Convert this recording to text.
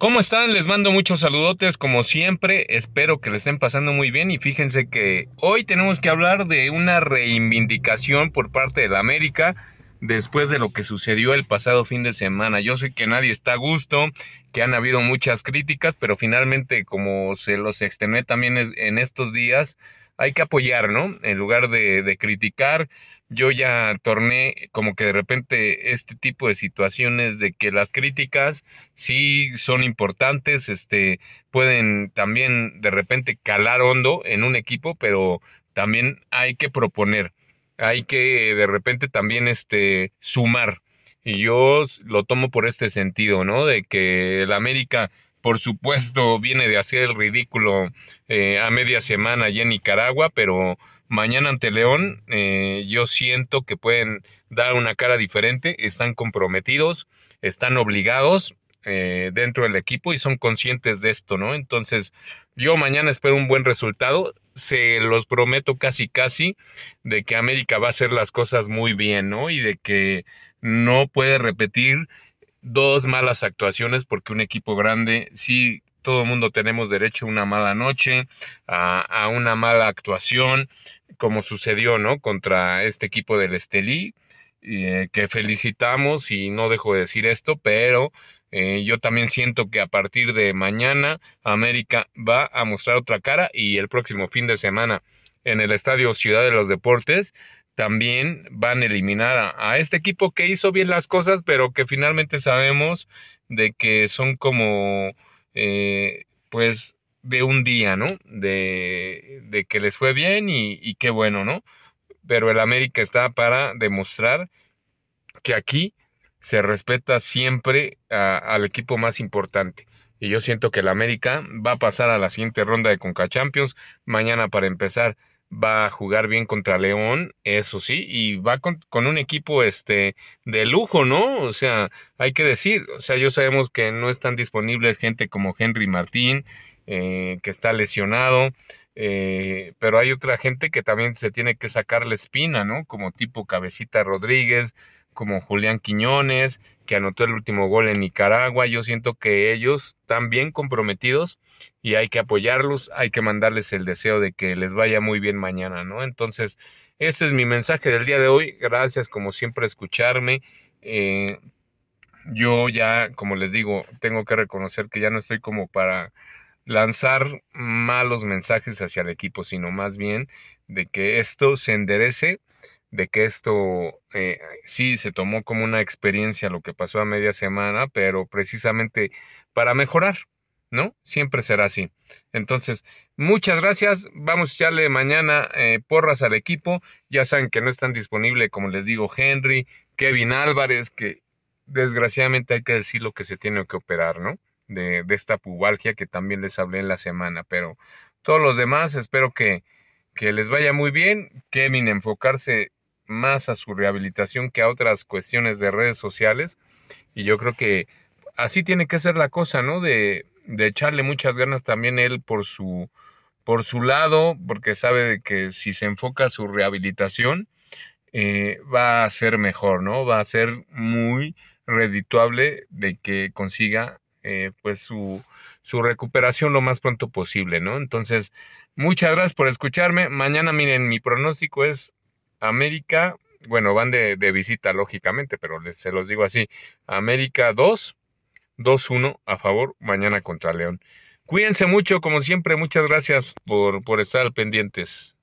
¿Cómo están? Les mando muchos saludotes como siempre. Espero que le estén pasando muy bien y fíjense que hoy tenemos que hablar de una reivindicación por parte de la América después de lo que sucedió el pasado fin de semana. Yo sé que nadie está a gusto, que han habido muchas críticas, pero finalmente como se los extenué también en estos días, hay que apoyar, ¿no? En lugar de, criticar, yo ya torné como que de repente este tipo de situaciones de que las críticas sí son importantes, este, pueden también de repente calar hondo en un equipo, pero también hay que proponer, hay que de repente también este, sumar. Y yo lo tomo por este sentido, ¿no? De que el América por supuesto, viene de hacer el ridículo eh, a media semana allá en Nicaragua, pero mañana ante León eh, yo siento que pueden dar una cara diferente, están comprometidos, están obligados eh, dentro del equipo y son conscientes de esto, ¿no? Entonces, yo mañana espero un buen resultado, se los prometo casi casi de que América va a hacer las cosas muy bien, ¿no? Y de que no puede repetir dos malas actuaciones porque un equipo grande sí todo el mundo tenemos derecho a una mala noche, a, una mala actuación, como sucedió, ¿no? Contra este equipo del Estelí, eh, que felicitamos y no dejo de decir esto, pero eh, yo también siento que a partir de mañana América va a mostrar otra cara y el próximo fin de semana en el Estadio Ciudad de los Deportes también van a eliminar a, este equipo que hizo bien las cosas, pero que finalmente sabemos de que son como, eh, pues, de un día, ¿no? De, que les fue bien y, qué bueno, ¿no? Pero el América está para demostrar que aquí se respeta siempre al equipo más importante. Y yo siento que el América va a pasar a la siguiente ronda de CONCACHAMPIONS mañana para empezar va a jugar bien contra León, eso sí, y va con, un equipo este de lujo, ¿no? O sea, hay que decir, o sea, yo sabemos que no están disponibles gente como Henry Martín, eh, que está lesionado, eh, pero hay otra gente que también se tiene que sacar la espina, ¿no? Como tipo Cabecita Rodríguez, como Julián Quiñones, que anotó el último gol en Nicaragua, yo siento que ellos están bien comprometidos y hay que apoyarlos, hay que mandarles el deseo de que les vaya muy bien mañana, ¿no? Entonces, este es mi mensaje del día de hoy. Gracias como siempre escucharme. Eh, yo ya, como les digo, tengo que reconocer que ya no estoy como para lanzar malos mensajes hacia el equipo, sino más bien de que esto se enderece, de que esto eh, sí se tomó como una experiencia lo que pasó a media semana, pero precisamente para mejorar, ¿no? Siempre será así. Entonces, muchas gracias. Vamos a echarle mañana eh, porras al equipo. Ya saben que no están disponibles, como les digo, Henry, Kevin Álvarez, que desgraciadamente hay que decir lo que se tiene que operar, ¿no? De, de esta pubalgia que también les hablé en la semana. Pero todos los demás, espero que, que les vaya muy bien. Kevin, enfocarse más a su rehabilitación que a otras cuestiones de redes sociales. Y yo creo que así tiene que ser la cosa, ¿no? De de echarle muchas ganas también él por su, por su lado, porque sabe de que si se enfoca su rehabilitación, eh, va a ser mejor, ¿no? Va a ser muy redituable de que consiga eh, pues su, su recuperación lo más pronto posible, ¿no? Entonces, muchas gracias por escucharme. Mañana, miren, mi pronóstico es América, bueno, van de, de visita lógicamente, pero se los digo así, América 2, 2-1 a favor mañana contra León. Cuídense mucho, como siempre, muchas gracias por, por estar pendientes.